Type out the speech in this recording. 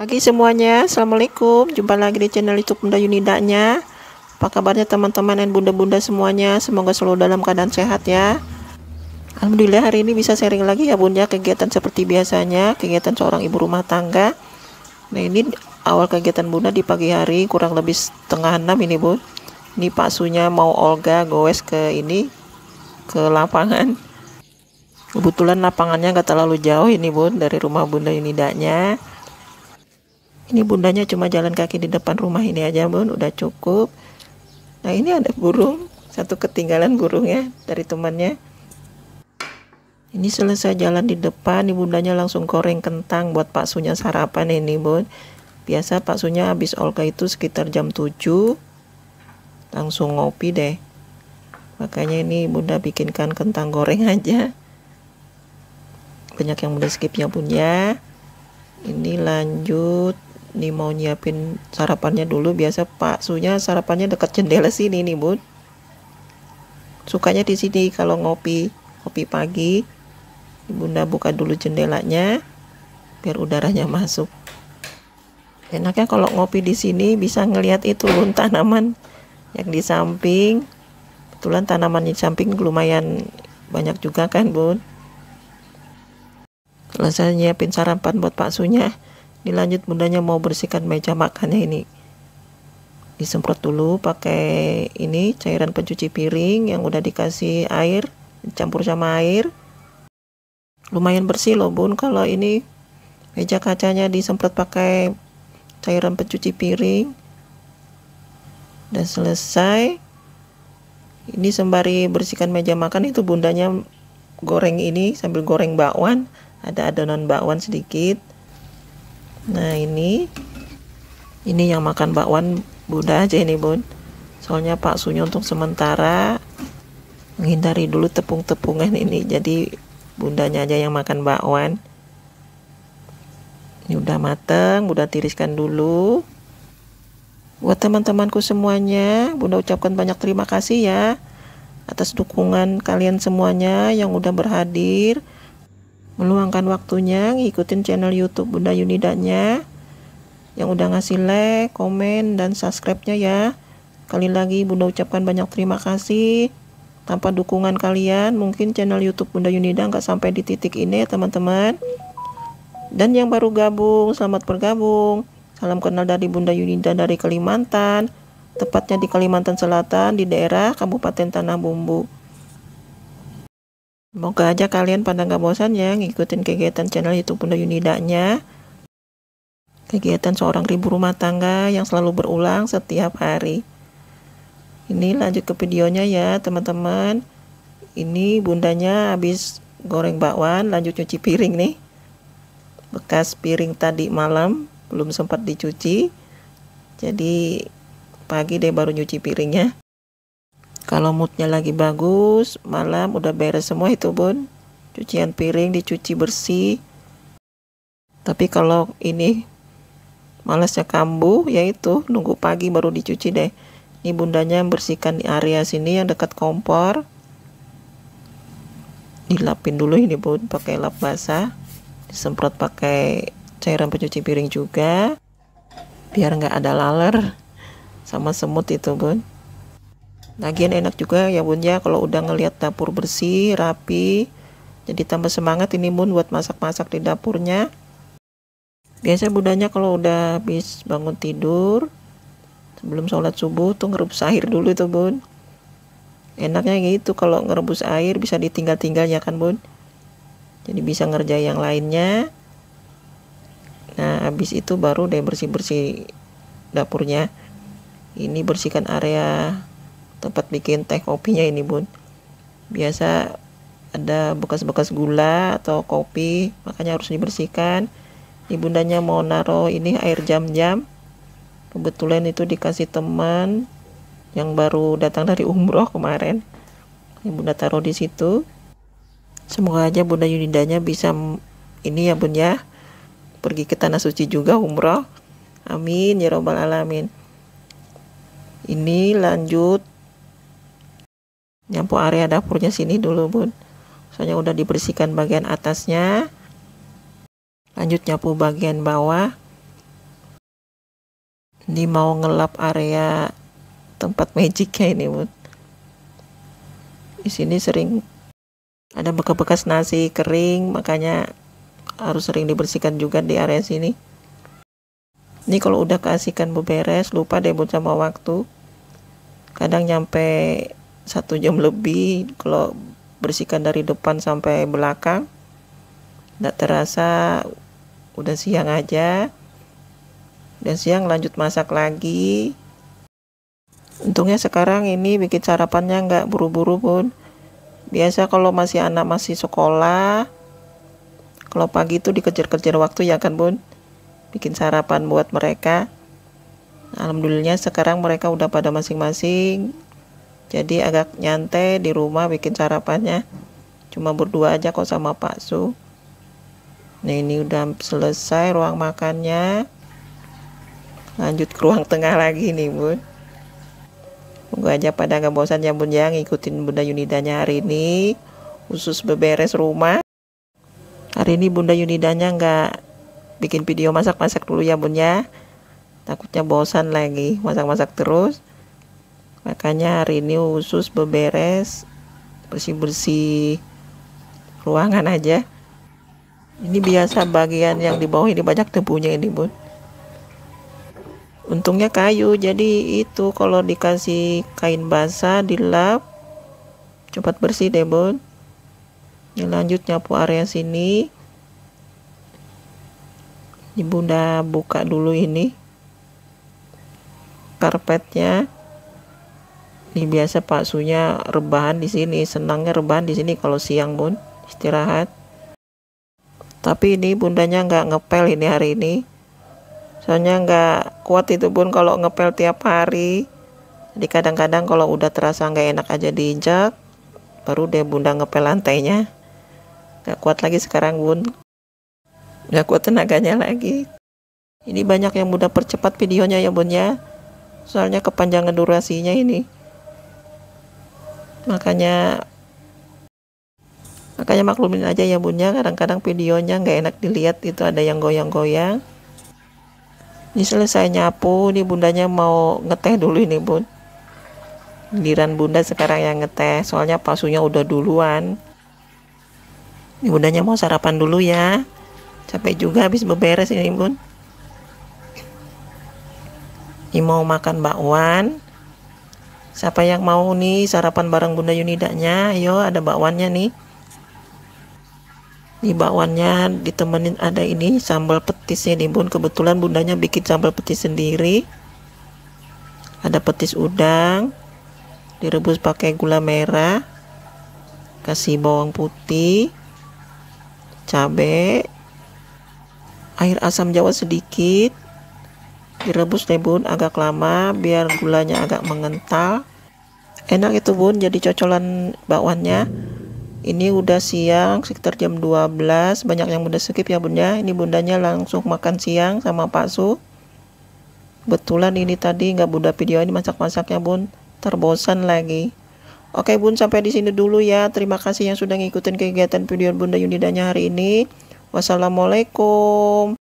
Pagi semuanya, Assalamualaikum Jumpa lagi di channel youtube Bunda Yunidanya Apa kabarnya teman-teman dan bunda-bunda semuanya Semoga selalu dalam keadaan sehat ya Alhamdulillah hari ini bisa sharing lagi ya bunda Kegiatan seperti biasanya Kegiatan seorang ibu rumah tangga Nah ini awal kegiatan bunda di pagi hari Kurang lebih setengah enam ini bun Ini Sunya mau Olga goes ke ini Ke lapangan Kebetulan lapangannya gak terlalu jauh ini bun Dari rumah bunda Yunidanya ini bundanya cuma jalan kaki di depan rumah ini aja bun udah cukup nah ini ada burung satu ketinggalan burungnya dari temannya ini selesai jalan di depan ini bundanya langsung goreng kentang buat Pak Sunya sarapan ini bun biasa Pak Sunya habis Olga itu sekitar jam 7 langsung ngopi deh makanya ini bunda bikinkan kentang goreng aja banyak yang udah skipnya, ya bun ya ini lanjut nih mau nyiapin sarapannya dulu biasa Pak Sunya sarapannya dekat jendela sini nih Bun sukanya di sini kalau ngopi ngopi pagi Bunda buka dulu jendelanya biar udaranya masuk enaknya kalau ngopi di sini bisa ngelihat itu Bun tanaman yang di samping kebetulan tanaman di samping lumayan banyak juga kan Bun selesai nyiapin sarapan buat Pak Sunya dilanjut bundanya mau bersihkan meja makannya ini disemprot dulu pakai ini cairan pencuci piring yang udah dikasih air campur sama air lumayan bersih loh bun kalau ini meja kacanya disemprot pakai cairan pencuci piring dan selesai ini sembari bersihkan meja makan itu bundanya goreng ini sambil goreng bakwan ada adonan bakwan sedikit nah ini ini yang makan bakwan bunda aja ini bun soalnya Pak Sunyo untuk sementara menghindari dulu tepung-tepungan ini jadi bundanya aja yang makan bakwan ini udah mateng bunda tiriskan dulu buat teman-temanku semuanya bunda ucapkan banyak terima kasih ya atas dukungan kalian semuanya yang udah berhadir meluangkan waktunya ngikutin channel YouTube Bunda Yunidanya yang udah ngasih like, komen dan subscribe-nya ya. Kali lagi Bunda ucapkan banyak terima kasih. Tanpa dukungan kalian, mungkin channel YouTube Bunda Yunida nggak sampai di titik ini ya teman-teman. Dan yang baru gabung, selamat bergabung. Salam kenal dari Bunda Yunida dari Kalimantan, tepatnya di Kalimantan Selatan di daerah Kabupaten Tanah Bumbu. Semoga aja kalian pada nggak bosan ya ngikutin kegiatan channel YouTube Bunda Yunidanya. Kegiatan seorang ribu rumah tangga yang selalu berulang setiap hari. Ini lanjut ke videonya ya teman-teman. Ini bundanya habis goreng bakwan lanjut cuci piring nih. Bekas piring tadi malam belum sempat dicuci. Jadi pagi deh baru nyuci piringnya kalau moodnya lagi bagus malam udah beres semua itu bun cucian piring dicuci bersih tapi kalau ini malasnya kambuh yaitu nunggu pagi baru dicuci deh ini bundanya yang bersihkan di area sini yang dekat kompor dilapin dulu ini bun pakai lap basah disemprot pakai cairan pencuci piring juga biar nggak ada laler sama semut itu bun Lagian enak juga ya Bun ya kalau udah ngelihat dapur bersih, rapi. Jadi tambah semangat ini Bun buat masak-masak di dapurnya. Biasa budanya kalau udah habis bangun tidur, sebelum sholat subuh tuh ngerebus air dulu tuh Bun. Enaknya gitu kalau ngerebus air bisa ditinggal-tinggal ya kan Bun. Jadi bisa ngerjain yang lainnya. Nah, habis itu baru deh bersih-bersih dapurnya. Ini bersihkan area tempat bikin teh kopinya ini bun biasa ada bekas-bekas gula atau kopi makanya harus dibersihkan ibundanya mau naro ini air jam-jam kebetulan itu dikasih teman yang baru datang dari umroh kemarin ibunda taruh di situ semoga aja bunda Yunidanya bisa ini ya bun ya pergi ke tanah suci juga umroh amin ya robbal alamin ini lanjut nyampu area dapurnya sini dulu bun soalnya udah dibersihkan bagian atasnya lanjut nyapu bagian bawah ini mau ngelap area tempat magicnya ini bun di sini sering ada bekas-bekas nasi kering makanya harus sering dibersihkan juga di area sini ini kalau udah keasikan beberes lupa deh buat sama waktu kadang nyampe satu jam lebih kalau bersihkan dari depan sampai belakang tidak terasa udah siang aja dan siang lanjut masak lagi untungnya sekarang ini bikin sarapannya nggak buru-buru pun biasa kalau masih anak masih sekolah kalau pagi itu dikejar-kejar waktu ya kan bun bikin sarapan buat mereka alhamdulillah sekarang mereka udah pada masing-masing jadi agak nyantai di rumah bikin sarapannya cuma berdua aja kok sama Pak Su nah ini udah selesai ruang makannya lanjut ke ruang tengah lagi nih bun Tunggu aja pada nggak bosan ya bun ya ngikutin Bunda Yunidanya hari ini khusus beberes rumah hari ini Bunda Yunidanya nggak bikin video masak-masak dulu ya bun ya takutnya bosan lagi masak-masak terus makanya hari ini khusus beberes bersih-bersih ruangan aja ini biasa bagian yang di bawah ini banyak debunya ini bun untungnya kayu jadi itu kalau dikasih kain basah dilap cepat bersih deh bun ini lanjut nyapu area sini ini bunda buka dulu ini karpetnya ini biasa Pak Sunya rebahan di sini senangnya rebahan di sini kalau siang bun istirahat tapi ini bundanya nggak ngepel ini hari ini soalnya nggak kuat itu bun kalau ngepel tiap hari jadi kadang-kadang kalau udah terasa nggak enak aja diinjak baru deh bunda ngepel lantainya nggak kuat lagi sekarang bun nggak kuat tenaganya lagi ini banyak yang mudah percepat videonya ya bun ya soalnya kepanjangan durasinya ini makanya makanya maklumin aja ya bunda ya. kadang-kadang videonya nggak enak dilihat itu ada yang goyang-goyang ini selesai nyapu ini bundanya mau ngeteh dulu ini bun giliran bunda sekarang yang ngeteh soalnya pasunya udah duluan ini bundanya mau sarapan dulu ya capek juga habis beberes ini bun ini mau makan bakwan Siapa yang mau nih sarapan bareng Bunda Yunidanya? Ayo ada bakwannya nih. Di bakwannya ditemenin ada ini sambal petisnya nih Bun. Kebetulan Bundanya bikin sambal petis sendiri. Ada petis udang direbus pakai gula merah. Kasih bawang putih, cabai, air asam jawa sedikit direbus deh bun agak lama biar gulanya agak mengental enak itu bun jadi cocolan bakwannya ini udah siang sekitar jam 12 banyak yang udah skip ya bunda ini bundanya langsung makan siang sama Pak Su betulan ini tadi nggak bunda video ini masak-masaknya bun terbosan lagi Oke bun sampai di sini dulu ya terima kasih yang sudah ngikutin kegiatan video bunda Yunidanya hari ini wassalamualaikum